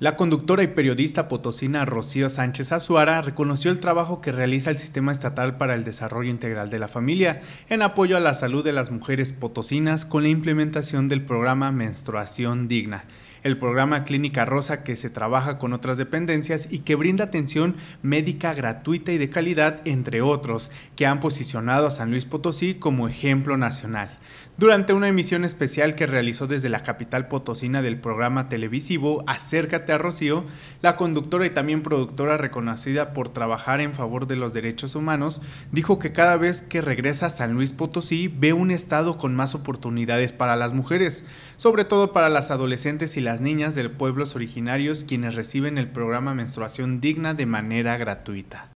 La conductora y periodista potosina Rocío Sánchez Azuara reconoció el trabajo que realiza el Sistema Estatal para el Desarrollo Integral de la Familia en apoyo a la salud de las mujeres potosinas con la implementación del programa Menstruación Digna, el programa Clínica Rosa que se trabaja con otras dependencias y que brinda atención médica gratuita y de calidad, entre otros, que han posicionado a San Luis Potosí como ejemplo nacional. Durante una emisión especial que realizó desde la capital potosina del programa televisivo Acércate Rocío, la conductora y también productora reconocida por trabajar en favor de los derechos humanos, dijo que cada vez que regresa a San Luis Potosí ve un estado con más oportunidades para las mujeres, sobre todo para las adolescentes y las niñas de pueblos originarios quienes reciben el programa Menstruación Digna de manera gratuita.